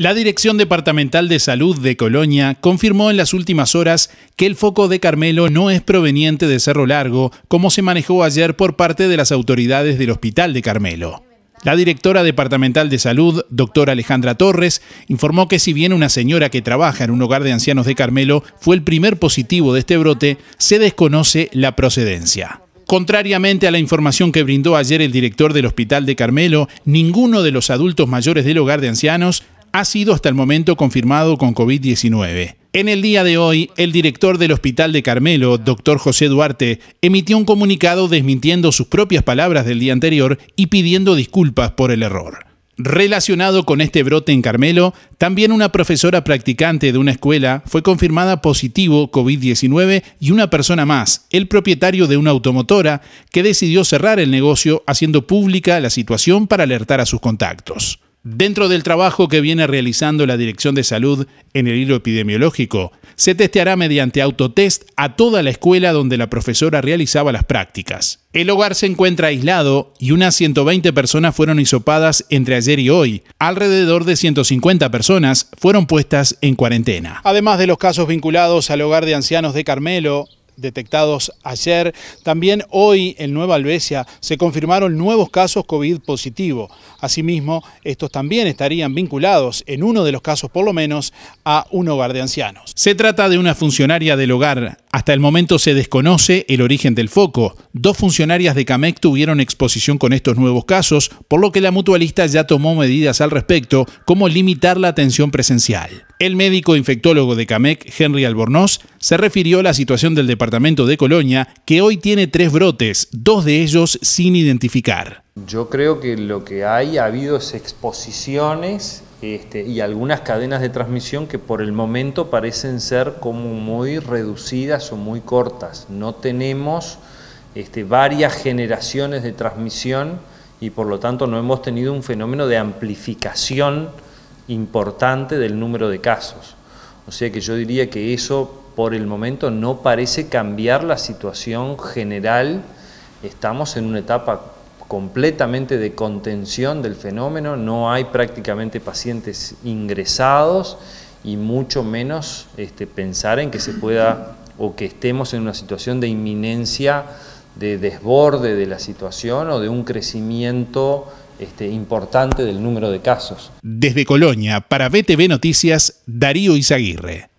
La Dirección Departamental de Salud de Colonia confirmó en las últimas horas que el foco de Carmelo no es proveniente de Cerro Largo, como se manejó ayer por parte de las autoridades del Hospital de Carmelo. La directora departamental de salud, doctora Alejandra Torres, informó que si bien una señora que trabaja en un hogar de ancianos de Carmelo fue el primer positivo de este brote, se desconoce la procedencia. Contrariamente a la información que brindó ayer el director del Hospital de Carmelo, ninguno de los adultos mayores del hogar de ancianos ha sido hasta el momento confirmado con COVID-19. En el día de hoy, el director del Hospital de Carmelo, doctor José Duarte, emitió un comunicado desmintiendo sus propias palabras del día anterior y pidiendo disculpas por el error. Relacionado con este brote en Carmelo, también una profesora practicante de una escuela fue confirmada positivo COVID-19 y una persona más, el propietario de una automotora, que decidió cerrar el negocio haciendo pública la situación para alertar a sus contactos. Dentro del trabajo que viene realizando la Dirección de Salud en el hilo epidemiológico, se testeará mediante autotest a toda la escuela donde la profesora realizaba las prácticas. El hogar se encuentra aislado y unas 120 personas fueron hisopadas entre ayer y hoy. Alrededor de 150 personas fueron puestas en cuarentena. Además de los casos vinculados al hogar de ancianos de Carmelo, detectados ayer. También hoy en Nueva Albesia se confirmaron nuevos casos COVID positivo. Asimismo, estos también estarían vinculados, en uno de los casos por lo menos, a un hogar de ancianos. Se trata de una funcionaria del hogar hasta el momento se desconoce el origen del foco. Dos funcionarias de Camec tuvieron exposición con estos nuevos casos, por lo que la mutualista ya tomó medidas al respecto, como limitar la atención presencial. El médico infectólogo de Camec, Henry Albornoz, se refirió a la situación del departamento de Colonia, que hoy tiene tres brotes, dos de ellos sin identificar. Yo creo que lo que hay ha habido es exposiciones este, y algunas cadenas de transmisión que por el momento parecen ser como muy reducidas o muy cortas. No tenemos este, varias generaciones de transmisión y por lo tanto no hemos tenido un fenómeno de amplificación importante del número de casos. O sea que yo diría que eso por el momento no parece cambiar la situación general. Estamos en una etapa completamente de contención del fenómeno, no hay prácticamente pacientes ingresados y mucho menos este, pensar en que se pueda o que estemos en una situación de inminencia, de desborde de la situación o de un crecimiento este, importante del número de casos. Desde Colonia, para BTV Noticias, Darío Izaguirre.